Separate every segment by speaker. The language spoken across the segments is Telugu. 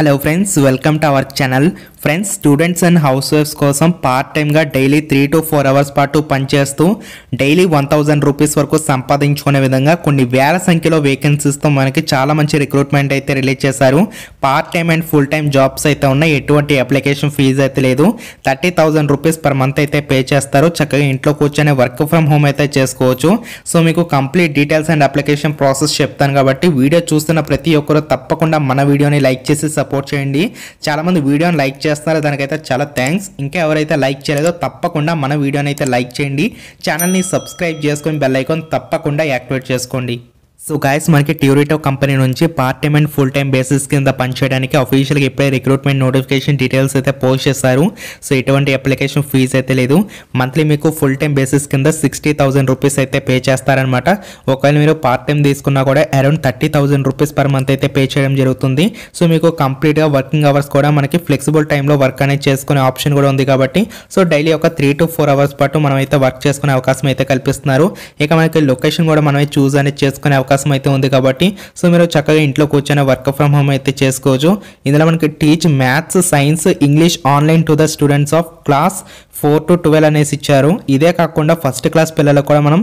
Speaker 1: hello friends welcome to our channel friends students and హౌస్ వైఫ్స్ కోసం పార్ట్ గా daily three to four hours పాటు పనిచేస్తూ డైలీ వన్ థౌజండ్ రూపీస్ వరకు సంపాదించుకునే విధంగా కొన్ని వేల సంఖ్యలో వేకెన్సీస్తో మనకి చాలా మంచి రిక్రూట్మెంట్ అయితే రిలీజ్ చేశారు part time and full time jobs అయితే ఉన్నాయి ఎటువంటి అప్లికేషన్ ఫీజు అయితే లేదు థర్టీ రూపీస్ పర్ మంత్ అయితే పే చేస్తారు చక్కగా ఇంట్లో కూర్చొని వర్క్ ఫ్రమ్ హోమ్ అయితే చేసుకోవచ్చు సో మీకు complete details and application process చెప్తాను కాబట్టి వీడియో చూస్తున్న ప్రతి ఒక్కరూ తప్పకుండా మన వీడియోని లైక్ చేసి సపోర్ట్ చేయండి చాలామంది వీడియోని లైక్ చేస్తున్నారు దానికైతే చాలా థ్యాంక్స్ ఇంకా ఎవరైతే లైక్ చేయలేదో తప్పకుండా మన వీడియోని అయితే లైక్ చేయండి ఛానల్ని సబ్స్క్రైబ్ చేసుకొని బెల్ ఐకాన్ తప్పకుండా యాక్టివేట్ చేసుకోండి సో గాయస్ మనకి ట్యూరిటో కంపెనీ నుంచి part time and full time basis కింద పనిచేయడానికి అఫీషియల్గా ఇప్పుడే రిక్రూట్మెంట్ నోటిఫికేషన్ డీటెయిల్స్ అయితే పోస్ట్ చేశారు సో ఎటువంటి అప్లికేషన్ ఫీజు అయితే లేదు మంత్లీ మీకు ఫుల్ టైం బేసిస్ కింద సిక్స్టీ థౌసండ్ రూపీస్ అయితే పే చేస్తారనమాట ఒకవేళ మీరు పార్ట్ టైం తీసుకున్నా కూడా around thirty thousand rupees per month అయితే పే చేయడం జరుగుతుంది సో మీకు కంప్లీట్గా వర్కింగ్ అవర్స్ కూడా మనకి ఫ్లెక్సిబుల్ టైంలో వర్క్ అనేది చేసుకునే ఆప్షన్ కూడా ఉంది కాబట్టి సో డైలీ ఒక త్రీ టు ఫోర్ అవర్స్ పాటు మనం అయితే వర్క్ చేసుకునే అవకాశం అయితే కల్పిస్తున్నారు ఇక మనకి లొకేషన్ కూడా మనమే చూస్ అనేది చేసుకునే అవకాశం అయితే ఉంది కాబట్టి సో మీరు చక్కగా ఇంట్లో కూర్చొని వర్క్ ఫ్రమ్ హోమ్ అయితే చేసుకోవచ్చు ఇందులో మనకి teach maths science English online to the students of class four to twelve అనేసి ఇచ్చారు ఇదే కాకుండా ఫస్ట్ క్లాస్ పిల్లలకు కూడా మనం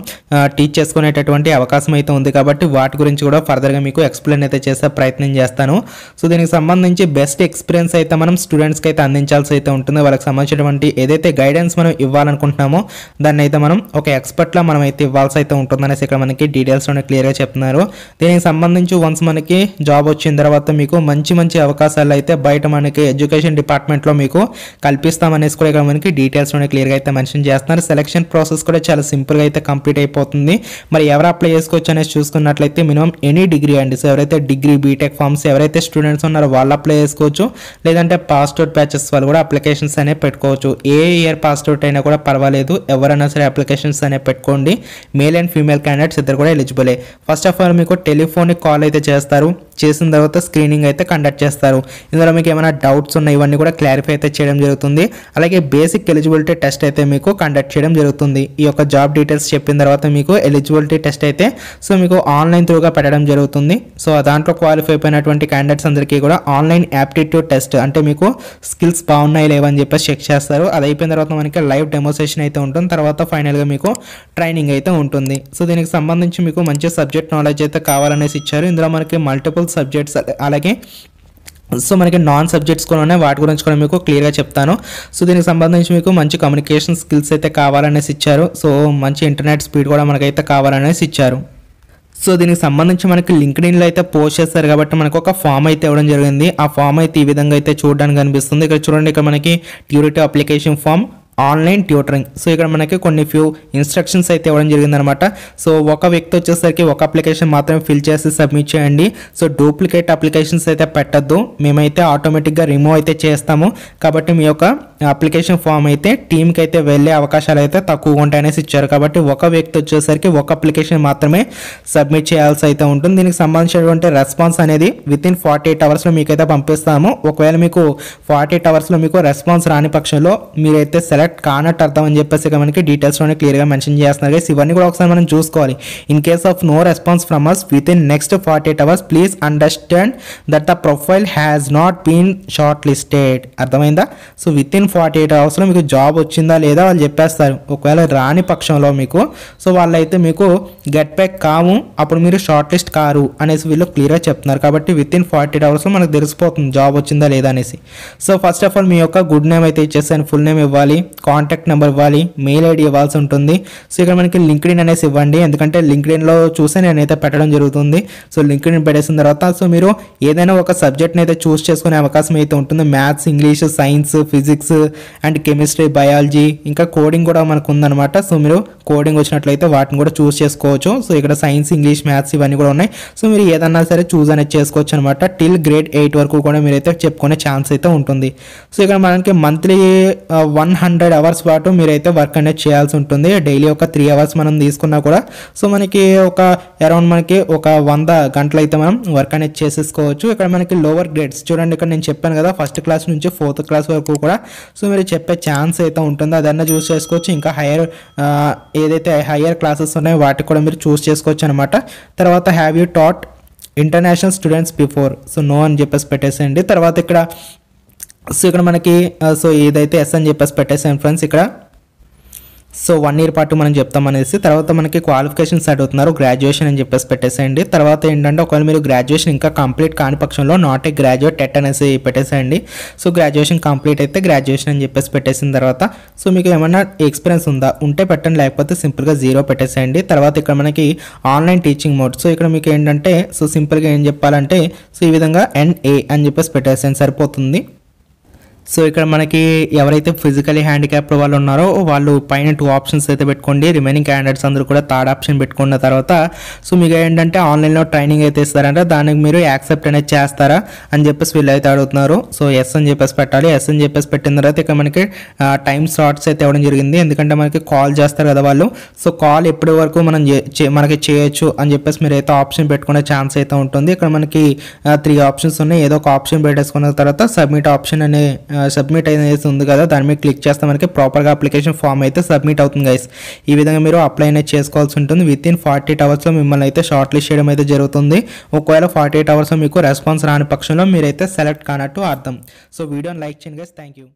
Speaker 1: టీచ్ చేసుకునేటటువంటి అవకాశం అయితే ఉంది కాబట్టి వాటి గురించి కూడా ఫర్దర్గా మీకు ఎక్స్ప్లెయిన్ అయితే చేసే ప్రయత్నం చేస్తాను సో దీనికి సంబంధించి బెస్ట్ ఎక్స్పీరియన్స్ అయితే మనం స్టూడెంట్స్కి అయితే అందించాల్సి అయితే ఉంటుంది వాళ్ళకి సంబంధించినటువంటి ఏదైతే గైడెన్స్ మనం ఇవ్వాలనుకుంటున్నామో దాన్ని అయితే మనం ఒక ఎక్స్పర్ట్లా మనం అయితే ఇవ్వాల్సి అయితే ఉంటుందనేసి ఇక్కడ మనకి డీటెయిల్స్ అనేది క్లియర్గా చెప్తున్నారు దీనికి సంబంధించి వన్స్ మనకి జాబ్ వచ్చిన తర్వాత మీకు మంచి మంచి అవకాశాలు అయితే బయట మనకి ఎడ్యుకేషన్ డిపార్ట్మెంట్లో మీకు కల్పిస్తామనేసి కూడా ఇక్కడ మనకి డీటెయిల్స్ క్లాస్లోనే క్లియర్గా అయితే మెన్షన్ చేస్తున్నారు సెలక్షన్ ప్రాసెస్ కూడా చాలా సింపుల్గా అయితే కంప్లీట్ అయిపోతుంది మరి ఎవరు అప్లై చేసుకోవచ్చు అనేది చూసుకున్నట్లయితే మినిమం ఎనీ డిగ్రీ అండి సో ఎవరైతే డిగ్రీ బీటెక్ ఫార్మ్స్ ఎవరైతే స్టూడెంట్స్ ఉన్నారో వాళ్ళు అప్లై చేసుకోవచ్చు లేదంటే పాస్డ్ అవుట్ బ్యాచెస్ వాళ్ళు కూడా అప్లికేషన్స్ అనేవి పెట్టుకోవచ్చు ఏ ఇయర్ పాస్డ్ అవుట్ అయినా కూడా పర్వాలేదు ఎవరైనా సరే అప్లికేషన్స్ అనేవి పెట్టుకోండి మేల్ అండ్ ఫీమేల్ క్యాండిడేట్స్ ఇద్దరు కూడా ఎలిజిబుల్ ఫస్ట్ ఆఫ్ ఆల్ మీకు టెలిఫోన్కి కాల్ అయితే చేస్తారు చేసిన తర్వాత స్క్రీనింగ్ అయితే కండక్ట్ చేస్తారు ఇందులో మీకు ఏమైనా డౌట్స్ ఉన్నాయి ఇవన్నీ కూడా క్లారిఫై అయితే చేయడం జరుగుతుంది అలాగే బేసిక్ ఎలిజిబిలిటీ టెస్ట్ అయితే మీకు కండక్ట్ చేయడం జరుగుతుంది ఈ యొక్క జాబ్ డీటెయిల్స్ చెప్పిన తర్వాత మీకు ఎలిజిబిలిటీ టెస్ట్ అయితే సో మీకు ఆన్లైన్ త్రూగా పెట్టడం జరుగుతుంది సో దాంట్లో క్వాలిఫై అయిపోయినటువంటి క్యాండిడేట్స్ అందరికీ కూడా ఆన్లైన్ యాప్టిట్యూడ్ టెస్ట్ అంటే మీకు స్కిల్స్ బాగున్నాయి లేవని చెప్పేసి చెక్ చేస్తారు అది అయిపోయిన తర్వాత మనకి లైవ్ డెమోసేషన్ అయితే ఉంటుంది తర్వాత ఫైనల్గా మీకు ట్రైనింగ్ అయితే ఉంటుంది సో దీనికి సంబంధించి మీకు మంచి సబ్జెక్ట్ నాలెడ్జ్ అయితే కావాలనేసి ఇచ్చారు ఇందులో మనకి మల్టిపుల్ టోటల్ సబ్జెక్ట్స్ అలాగే సో మనకి నాన్ సబ్జెక్ట్స్ కూడా ఉన్నాయి వాటి గురించి కూడా మీకు క్లియర్గా చెప్తాను సో దీనికి సంబంధించి మీకు మంచి కమ్యూనికేషన్ స్కిల్స్ అయితే కావాలనేసి ఇచ్చారు సో మంచి ఇంటర్నెట్ స్పీడ్ కూడా మనకైతే కావాలనేసి ఇచ్చారు సో దీనికి సంబంధించి మనకి లింక్డ్ ఇన్లో అయితే పోస్ట్ చేస్తారు కాబట్టి మనకు ఒక ఫామ్ అయితే ఇవ్వడం జరిగింది ఆ ఫామ్ అయితే ఈ విధంగా అయితే చూడడానికి కనిపిస్తుంది ఇక్కడ చూడండి ఇక్కడ మనకి ట్యూరిటీ application form online tutoring so ఇక్కడ మనకి కొన్ని ఫ్యూ ఇన్స్ట్రక్షన్స్ అయితే ఇవ్వడం జరిగిందనమాట సో ఒక వ్యక్తి వచ్చేసరికి ఒక అప్లికేషన్ మాత్రమే ఫిల్ చేసి సబ్మిట్ చేయండి సో డూప్లికేట్ అప్లికేషన్స్ అయితే పెట్టద్దు మేమైతే ఆటోమేటిక్గా రిమూవ్ అయితే చేస్తాము కాబట్టి మీ యొక్క అప్లికేషన్ ఫామ్ అయితే టీంకి అయితే వెళ్ళే అవకాశాలు అయితే తక్కువగా ఉంటాయనేసి ఇచ్చారు కాబట్టి ఒక వ్యక్తి వచ్చేసరికి ఒక అప్లికేషన్ మాత్రమే సబ్మిట్ చేయాల్సి అయితే ఉంటుంది దీనికి సంబంధించినటువంటి రెస్పాన్స్ అనేది విత్ ఇన్ ఫార్టీ ఎయిట్ అవర్స్లో మీకైతే పంపిస్తాము ఒకవేళ మీకు ఫార్టీ ఎయిట్ అవర్స్లో మీకు రెస్పాన్స్ రాని పక్షంలో మీరైతే సెలెక్ట్ కరెక్ట్ కానట్టు అర్థం అని చెప్పేసి మనకి డీటెయిల్స్లోనే క్లియర్గా మెన్షన్ చేస్తున్నారు గైస్ ఇవన్నీ కూడా ఒకసారి మనం చూసుకోవాలి in case of no response from us within next forty eight hours please understand that the profile has not been shortlisted అర్థమైందా so within forty eight అవర్స్లో మీకు జాబ్ వచ్చిందా లేదా వాళ్ళు చెప్పేస్తారు ఒకవేళ రాని పక్షంలో మీకు సో వాళ్ళైతే మీకు గెట్ బ్యాక్ కాము అప్పుడు మీరు షార్ట్ లిస్ట్ కారు అనేసి వీళ్ళు క్లియర్గా చెప్తున్నారు కాబట్టి విత్ ఇన్ ఫార్టీ ఎయిట్ అవర్స్లో మనకు తెలిసిపోతుంది జాబ్ వచ్చిందా లేదా అనేసి సో ఫస్ట్ ఆఫ్ ఆల్ మీ యొక్క గుడ్ నేమ్ అయితే ఇచ్చేసాను ఫుల్ నేమ్ ఇవ్వాలి కాంటాక్ట్ నెంబర్ ఇవ్వాలి మెయిల్ ఐడి ఇవ్వాల్సి ఉంటుంది సో ఇక్కడ మనకి లింక్డ్ ఇన్ అనేసి ఇవ్వండి ఎందుకంటే లింక్డ్ ఇన్లో చూసి నేనైతే పెట్టడం జరుగుతుంది సో లింక్డ్ ఇన్ పెట్టేసిన తర్వాత సో మీరు ఏదైనా ఒక సబ్జెక్ట్ని అయితే చూస్ చేసుకునే అవకాశం అయితే ఉంటుంది maths English science physics and chemistry biology ఇంకా కోడింగ్ కూడా మనకు ఉందన్నమాట సో మీరు కోడింగ్ వచ్చినట్లయితే వాటిని కూడా చూస్ చేసుకోవచ్చు సో ఇక్కడ సైన్స్ ఇంగ్లీష్ మ్యాథ్స్ ఇవన్నీ కూడా ఉన్నాయి సో మీరు ఏదన్నా సరే చూస్ అనేది చేసుకోవచ్చు అనమాట టిల్ గ్రేడ్ ఎయిట్ వరకు కూడా మీరైతే చెప్పుకునే ఛాన్స్ అయితే ఉంటుంది సో ఇక్కడ మనకి monthly one hundred hundred hours పాటు మీరైతే వర్క్ అనేది చేయాల్సి ఉంటుంది డైలీ ఒక త్రీ అవర్స్ మనం తీసుకున్నా కూడా సో మనకి ఒక అరౌండ్ మనకి ఒక వంద గంటలు అయితే మనం వర్క్ అనేది చేసేసుకోవచ్చు ఇక్కడ మనకి లోవర్ గ్రేడ్స్ చూడండి ఇక్కడ నేను చెప్పాను కదా ఫస్ట్ క్లాస్ నుంచి ఫోర్త్ క్లాస్ వరకు కూడా సో మీరు చెప్పే ఛాన్స్ అయితే ఉంటుందో అదన్నా చూస్ చేసుకోవచ్చు ఇంకా హైయర్ ఏదైతే హైయర్ క్లాసెస్ ఉన్నాయో వాటికి కూడా మీరు చూస్ చేసుకోవచ్చు అనమాట తర్వాత have you taught international students before so no అని చెప్పేసి పెట్టేసేయండి తర్వాత ఇక్కడ సో ఇక్కడ మనకి సో uh, ఏదైతే ఎస్ అని చెప్పేసి పెట్టేసాను ఫ్రెండ్స్ ఇక్కడ సో వన్ ఇయర్ పాటు మనం చెప్తాం అనేసి తర్వాత మనకి క్వాలిఫికేషన్ స్టార్ట్ అవుతున్నారు గ్రాడ్యుయేషన్ అని చెప్పేసి పెట్టేసేయండి తర్వాత ఏంటంటే ఒకవేళ మీరు గ్రాడ్యుయేషన్ ఇంకా కంప్లీట్ కాని పక్షంలో నాట్ ఏ గ్రాడ్యుయేట్ టెట్ అనేసి పెట్టేసేయండి సో గ్రాడ్యుయేషన్ కంప్లీట్ అయితే గ్రాడ్యుయేషన్ అని చెప్పేసి పెట్టేసిన తర్వాత సో మీకు ఏమైనా ఎక్స్పీరియన్స్ ఉందా ఉంటే పెట్టండి లేకపోతే సింపుల్గా జీరో పెట్టేసేయండి తర్వాత ఇక్కడ మనకి ఆన్లైన్ టీచింగ్ మోడ్ సో ఇక్కడ మీకు ఏంటంటే సో సింపుల్గా ఏం చెప్పాలంటే సో ఈ విధంగా ఎన్ఏ అని చెప్పేసి పెట్టేసేయండి సరిపోతుంది సో ఇక్కడ మనకి ఎవరైతే ఫిజికలీ హ్యాండిక్యాప్డ్ వాళ్ళు ఉన్నారో వాళ్ళు పైన టూ ఆప్షన్స్ అయితే పెట్టుకోండి రిమైనింగ్ క్యాండిడేట్స్ అందరూ కూడా థర్డ్ ఆప్షన్ పెట్టుకున్న తర్వాత సో మీకు ఏంటంటే ఆన్లైన్లో ట్రైనింగ్ అయితే ఇస్తారంట దానికి మీరు యాక్సెప్ట్ అనేది చేస్తారా అని చెప్పేసి వీళ్ళు అయితే అడుగుతున్నారు సో ఎస్ అని చెప్పేసి పెట్టాలి ఎస్ అని చెప్పేసి పెట్టిన తర్వాత ఇక్కడ మనకి టైం స్లాట్స్ అయితే ఇవ్వడం జరిగింది ఎందుకంటే మనకి కాల్ చేస్తారు కదా వాళ్ళు సో కాల్ ఎప్పటి వరకు మనం మనకి చేయొచ్చు అని చెప్పేసి మీరు అయితే ఆప్షన్ పెట్టుకునే ఛాన్స్ అయితే ఉంటుంది ఇక్కడ మనకి త్రీ ఆప్షన్స్ ఉన్నాయి ఏదో ఒక ఆప్షన్ పెట్టేసుకున్న తర్వాత సబ్మిట్ ఆప్షన్ అనే సబ్మిట్ అయితే ఉంది కదా దాని మీద క్లిక్ చేస్తే మనకి ప్రాపర్గా అప్లికేషన్ ఫామ్ అయితే సబ్మిట్ అవుతుంది గైస్ ఈ విధంగా మీరు అప్లై అనేది చేసుకోవాల్సి ఉంటుంది విత్ ఇన్ ఫార్టీ ఎయిట్ అవర్స్లో మిమ్మల్ని అయితే షార్ట్ లిస్ట్ చేయడం అయితే జరుగుతుంది ఒకవేళ ఫార్టీ ఎయిట్ అవర్స్లో మీకు రెస్పాన్స్ రాని పక్షంలో మీరైతే సెలెక్ట్ కానట్టు అర్థం సో వీడియోని లైక్ చేయండి గైస్ థ్యాంక్ యూ